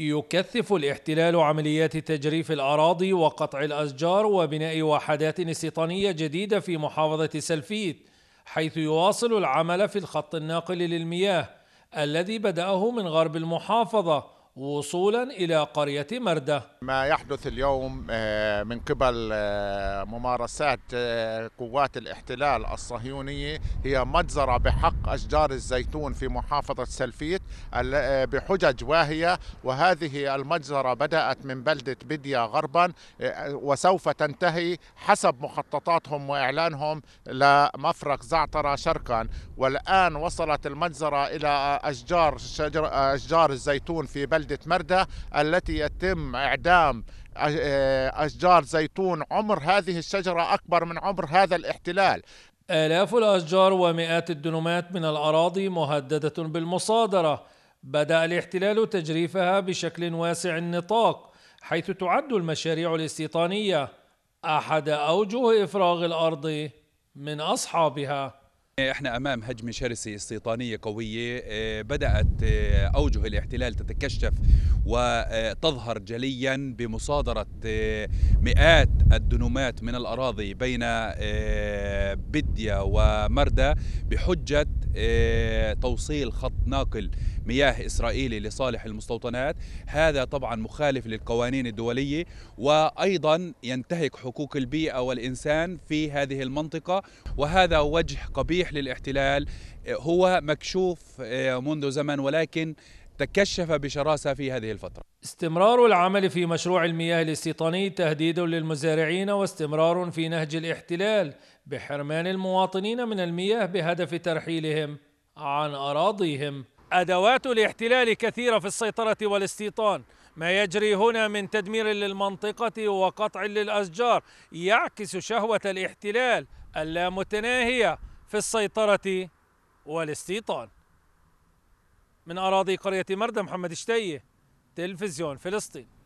يكثف الاحتلال عمليات تجريف الأراضي وقطع الأشجار وبناء وحدات استيطانية جديدة في محافظة سلفيت حيث يواصل العمل في الخط الناقل للمياه الذي بدأه من غرب المحافظة وصولا إلى قرية مردة ما يحدث اليوم آه، من قبل آه، ممارسات آه، قوات الاحتلال الصهيونية هي مجزرة بحق أشجار الزيتون في محافظة سلفيت بحجج واهية وهذه المجزرة بدأت من بلدة بديا غربا وسوف تنتهي حسب مخططاتهم وإعلانهم لمفرق زعترة شرقا والآن وصلت المجزرة إلى أشجار, أشجار الزيتون في بلدة وحدة مردة التي يتم إعدام آه، أشجار زيتون عمر هذه الشجرة أكبر من عمر هذا الاحتلال آلاف الأشجار ومئات الدنومات من الأراضي مهددة بالمصادرة بدأ الاحتلال تجريفها بشكل واسع النطاق حيث تعد المشاريع الاستيطانية أحد أوجه إفراغ الأرض من أصحابها احنا امام هجمه شرسه استيطانيه قويه آه، بدات آه، اوجه الاحتلال تتكشف وتظهر جليا بمصادره آه، مئات الدنومات من الاراضي بين بديا ومردى بحجه آه، توصيل خط ناقل مياه إسرائيلي لصالح المستوطنات هذا طبعا مخالف للقوانين الدولية وأيضا ينتهك حقوق البيئة والإنسان في هذه المنطقة وهذا وجه قبيح للاحتلال آه، هو مكشوف آه، منذ زمن ولكن تكشف بشراسة في هذه الفترة استمرار العمل في مشروع المياه الاستيطاني تهديد للمزارعين واستمرار في نهج الاحتلال بحرمان المواطنين من المياه بهدف ترحيلهم عن أراضيهم أدوات الاحتلال كثيرة في السيطرة والاستيطان ما يجري هنا من تدمير للمنطقة وقطع للأشجار يعكس شهوة الاحتلال اللامتناهية في السيطرة والاستيطان من أراضي قرية مردة محمد شتية تلفزيون فلسطين